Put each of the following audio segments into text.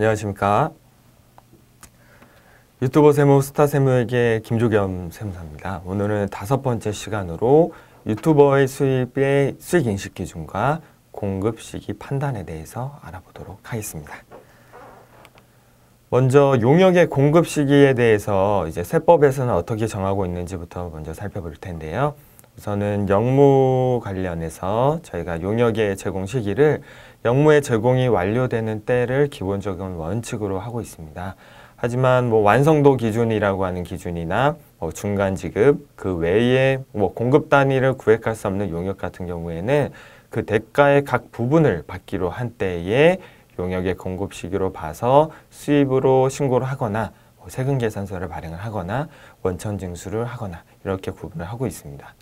안녕하십니까. 유튜버 세무 스타 세무에게 김조겸 세무사입니다. 오늘은 다섯 번째 시간으로 유튜버의 수입의 수익 인식 기준과 공급 시기 판단에 대해서 알아보도록 하겠습니다. 먼저 용역의 공급 시기에 대해서 이제 세법에서는 어떻게 정하고 있는지부터 먼저 살펴볼 텐데요. 우선은 영무 관련해서 저희가 용역의 제공 시기를 영무의 제공이 완료되는 때를 기본적인 원칙으로 하고 있습니다. 하지만 뭐 완성도 기준이라고 하는 기준이나 뭐 중간 지급 그 외에 뭐 공급 단위를 구획할 수 없는 용역 같은 경우에는 그 대가의 각 부분을 받기로 한 때에 용역의 공급 시기로 봐서 수입으로 신고를 하거나 뭐 세금 계산서를 발행을 하거나 원천 징수를 하거나 이렇게 구분을 하고 있습니다.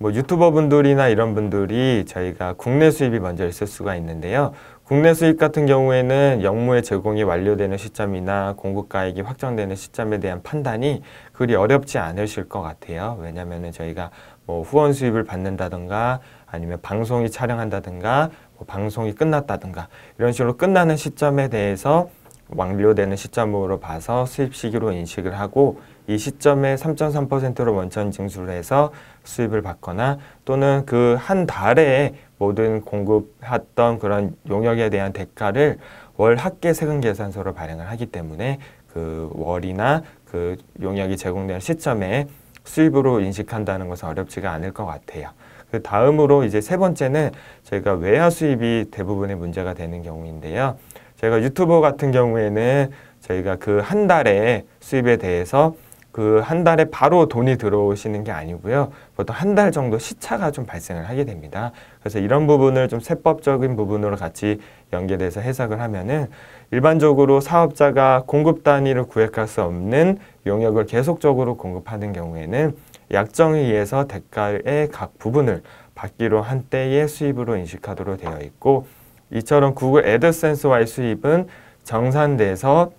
뭐 유튜버 분들이나 이런 분들이 저희가 국내 수입이 먼저 있을 수가 있는데요. 국내 수입 같은 경우에는 영무의 제공이 완료되는 시점이나 공급가액이 확정되는 시점에 대한 판단이 그리 어렵지 않으실 것 같아요. 왜냐면은 저희가 뭐 후원 수입을 받는다든가 아니면 방송이 촬영한다든가 뭐 방송이 끝났다든가 이런 식으로 끝나는 시점에 대해서 완료되는 시점으로 봐서 수입 시기로 인식을 하고 이 시점에 3.3%로 원천 징수를 해서 수입을 받거나 또는 그 한 달에 모든 공급했던 그런 용역에 대한 대가를 월 합계 세금 계산서로 발행을 하기 때문에 그 월이나 그 용역이 제공되는 시점에 수입으로 인식한다는 것은 어렵지가 않을 것 같아요. 그 다음으로 이제 세 번째는 저희가 외화 수입이 대부분의 문제가 되는 경우인데요. 제가 유튜버 같은 경우에는 저희가 그 한달의 수입에 대해서 그 한 달에 바로 돈이 들어오시는 게 아니고요. 보통 한 달 정도 시차가 좀 발생을 하게 됩니다. 그래서 이런 부분을 좀 세법적인 부분으로 같이 연계돼서 해석을 하면은 일반적으로 사업자가 공급 단위를 구획할 수 없는 용역을 계속적으로 공급하는 경우에는 약정에 의해서 대가의 각 부분을 받기로 한 때의 수입으로 인식하도록 되어 있고 이처럼 구글 애드센스와의 수입은 정산돼서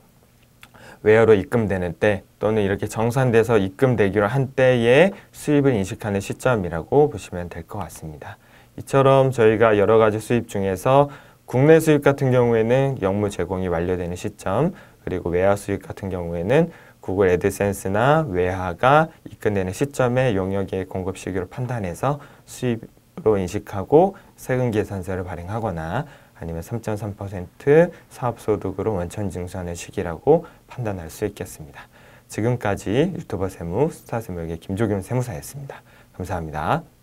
외화로 입금되는 때 또는 이렇게 정산돼서 입금되기로 한 때에 수입을 인식하는 시점이라고 보시면 될 것 같습니다. 이처럼 저희가 여러 가지 수입 중에서 국내 수입 같은 경우에는 영무 제공이 완료되는 시점 그리고 외화 수입 같은 경우에는 구글 애드센스나 외화가 입금되는 시점에 용역의 공급 시기로 판단해서 수입 로 인식하고 세금 계산서를 발행하거나 아니면 3.3% 사업소득으로 원천증산의 시기라고 판단할 수 있겠습니다. 지금까지 유튜버 세무 스타 세무역의 김조겸 세무사였습니다. 감사합니다.